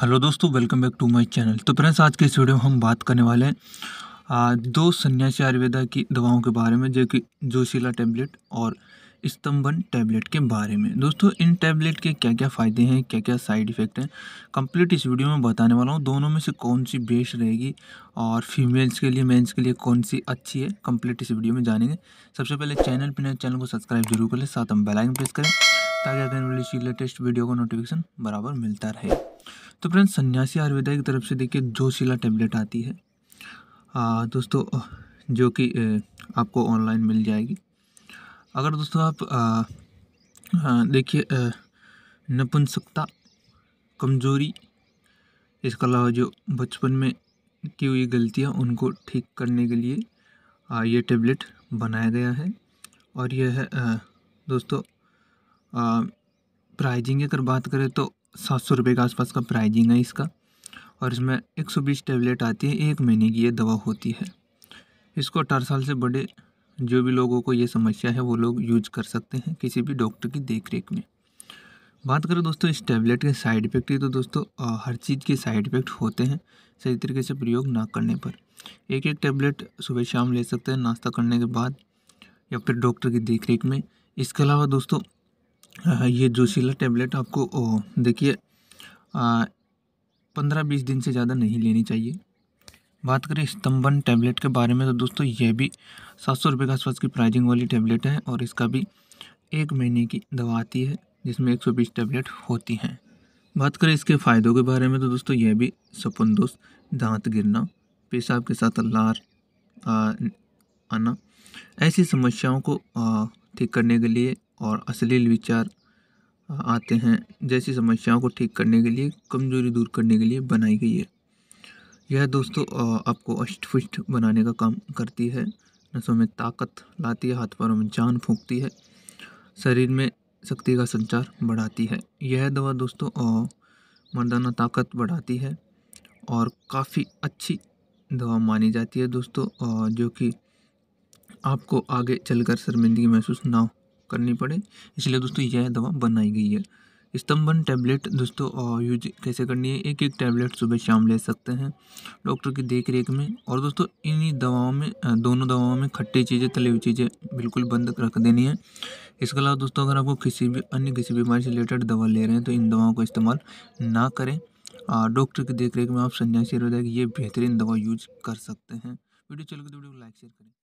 hello दोस्तों welcome back to my channel तो friends आज के इस वीडियो में हम बात करने वाले हैं दो सन्यासी आयुर्वेदा की दवाओं के बारे में जो कि जोशीला टैबलेट और स्तंभन टैबलेट के बारे में दोस्तों इन टैबलेट के क्या क्या फ़ायदे हैं क्या क्या साइड इफ़ेक्ट हैं कंप्लीट इस वीडियो में बताने वाला हूँ दोनों में से कौन सी बेस्ट रहेगी और फीमेल्स के लिए मेन्स के लिए कौन सी अच्छी है कम्प्लीट इस वीडियो में जानेंगे सबसे पहले चैनल पर नए चैनल को सब्सक्राइब जरूर कर लें साथ हम बेलाइन प्रेस करें ताकि अगर लेटेस्ट वीडियो का नोटिफिकेशन बराबर मिलता रहे तो फ्रेंड्स सन्यासी आयुर्वेदा की तरफ से देखिए जोशीला टेबलेट आती है आ, दोस्तों जो कि आपको ऑनलाइन मिल जाएगी अगर दोस्तों आप देखिए नपुंसकता कमज़ोरी इसके अलावा जो बचपन में की हुई गलतियाँ उनको ठीक करने के लिए आ, ये टेबलेट बनाया गया है और यह है आ, दोस्तों प्राइजिंग अगर बात करें तो सात सौ रुपये के आसपास का प्राइजिंग है इसका और इसमें एक सौ बीस टेबलेट आती है एक महीने की ये दवा होती है इसको अठारह साल से बड़े जो भी लोगों को ये समस्या है वो लोग यूज कर सकते हैं किसी भी डॉक्टर की देख में बात करें दोस्तों इस टैबलेट के साइड इफेक्ट की तो दोस्तों आ, हर चीज़ के साइड इफेक्ट होते हैं सही तरीके से प्रयोग ना करने पर एक एक टैबलेट सुबह शाम ले सकते हैं नाश्ता करने के बाद या फिर डॉक्टर की देखरेख में इसके अलावा दोस्तों हाँ, हाँ, ये जोशीला टेबलेट आपको देखिए पंद्रह बीस दिन से ज़्यादा नहीं लेनी चाहिए बात करें स्तंभन टैबलेट के बारे में तो दोस्तों यह भी सात सौ रुपये के आसपास की प्राइजिंग वाली टैबलेट है और इसका भी एक महीने की दवा आती है जिसमें एक सौ बीस टैबलेट होती हैं बात करें इसके फ़ायदों के बारे में तो दोस्तों यह भी सपन दोस्त दांत गिरना पेशाब के साथ लार आना ऐसी समस्याओं को ठीक करने के लिए और अश्लील विचार आते हैं जैसी समस्याओं को ठीक करने के लिए कमजोरी दूर करने के लिए बनाई गई है यह दोस्तों आपको अष्ट बनाने का काम करती है नसों में ताकत लाती है हाथ पैरों में जान फूकती है शरीर में शक्ति का संचार बढ़ाती है यह दवा दोस्तों मर्दाना ताकत बढ़ाती है और काफ़ी अच्छी दवा मानी जाती है दोस्तों जो कि आपको आगे चलकर शर्मिंदगी महसूस ना करनी पड़े इसलिए दोस्तों यह दवा बनाई गई है स्तंभन टैबलेट दोस्तों और यूज कैसे करनी है एक एक टैबलेट सुबह शाम ले सकते हैं डॉक्टर की देख रेख में और दोस्तों इन्हीं दवाओं में दोनों दवाओं में खट्टी चीज़ें तले हुई चीज़ें बिल्कुल बंद रख देनी है इसके अलावा दोस्तों अगर आपको किसी भी अन्य किसी बीमारी से रिलेटेड दवा ले रहे हैं तो इन दवाओं का इस्तेमाल ना करें डॉक्टर की देख रेख में आप संन्यासी हृदय की ये बेहतरीन दवा यूज कर सकते हैं वीडियो चल गई तो वीडियो को लाइक शेयर करें